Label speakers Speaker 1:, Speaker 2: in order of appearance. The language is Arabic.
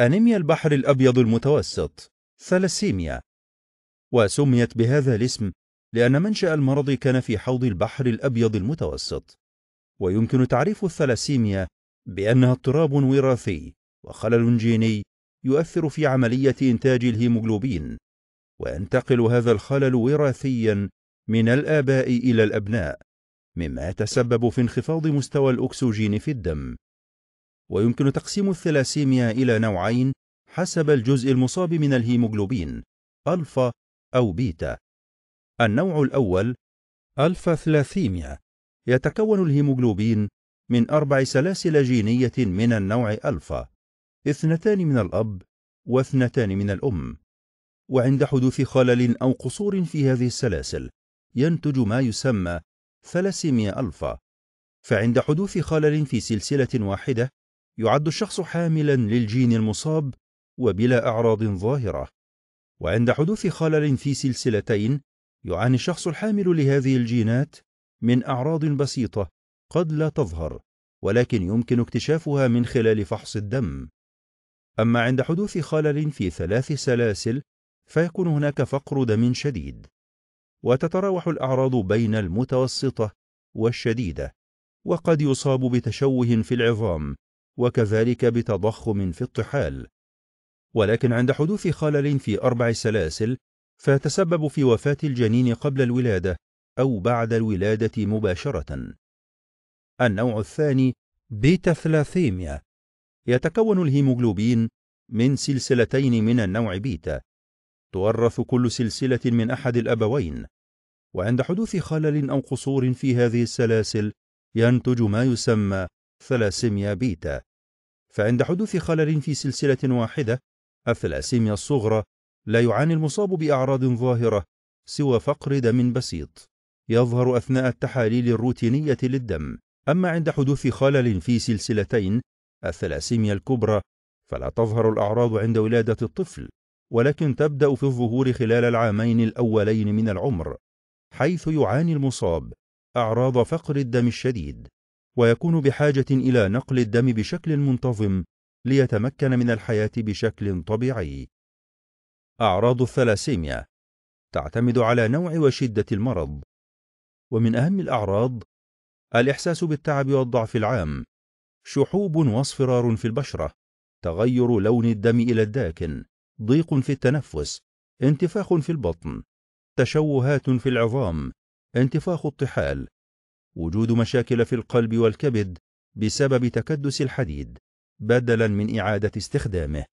Speaker 1: أنيميا البحر الأبيض المتوسط ثلاسيميا وسميت بهذا الاسم لأن منشأ المرض كان في حوض البحر الأبيض المتوسط ويمكن تعريف الثلاسيميا بأنها اضطراب وراثي وخلل جيني يؤثر في عملية إنتاج الهيموغلوبين وينتقل هذا الخلل وراثيا من الآباء إلى الأبناء مما يتسبب في انخفاض مستوى الأكسجين في الدم ويمكن تقسيم الثلاسيميا إلى نوعين حسب الجزء المصاب من الهيموغلوبين ألفا أو بيتا النوع الأول ألفا ثلاثيميا يتكون الهيموغلوبين من أربع سلاسل جينية من النوع ألفا اثنتان من الأب واثنتان من الأم وعند حدوث خلل أو قصور في هذه السلاسل ينتج ما يسمى ثلاسيميا ألفا فعند حدوث خلل في سلسلة واحدة يعد الشخص حاملا للجين المصاب وبلا أعراض ظاهرة وعند حدوث خلل في سلسلتين يعاني الشخص الحامل لهذه الجينات من أعراض بسيطة قد لا تظهر ولكن يمكن اكتشافها من خلال فحص الدم أما عند حدوث خلل في ثلاث سلاسل فيكون هناك فقر دم شديد وتتراوح الأعراض بين المتوسطة والشديدة وقد يصاب بتشوه في العظام وكذلك بتضخم في الطحال ولكن عند حدوث خلل في أربع سلاسل فتسبب في وفاة الجنين قبل الولادة أو بعد الولادة مباشرة النوع الثاني بيتا ثلاثيميا يتكون الهيموغلوبين من سلسلتين من النوع بيتا تورث كل سلسلة من أحد الأبوين وعند حدوث خلل أو قصور في هذه السلاسل ينتج ما يسمى ثلاسيميا بيتا فعند حدوث خلل في سلسلة واحدة الثلاسيميا الصغرى لا يعاني المصاب بأعراض ظاهرة سوى فقر دم بسيط يظهر أثناء التحاليل الروتينية للدم أما عند حدوث خلل في سلسلتين الثلاسيميا الكبرى فلا تظهر الأعراض عند ولادة الطفل ولكن تبدأ في الظهور خلال العامين الأولين من العمر حيث يعاني المصاب أعراض فقر الدم الشديد ويكون بحاجة إلى نقل الدم بشكل منتظم ليتمكن من الحياة بشكل طبيعي. أعراض الثلاسيميا تعتمد على نوع وشدة المرض، ومن أهم الأعراض الإحساس بالتعب والضعف العام، شحوب واصفرار في البشرة، تغير لون الدم إلى الداكن، ضيق في التنفس، انتفاخ في البطن، تشوهات في العظام، انتفاخ الطحال، وجود مشاكل في القلب والكبد بسبب تكدس الحديد بدلا من إعادة استخدامه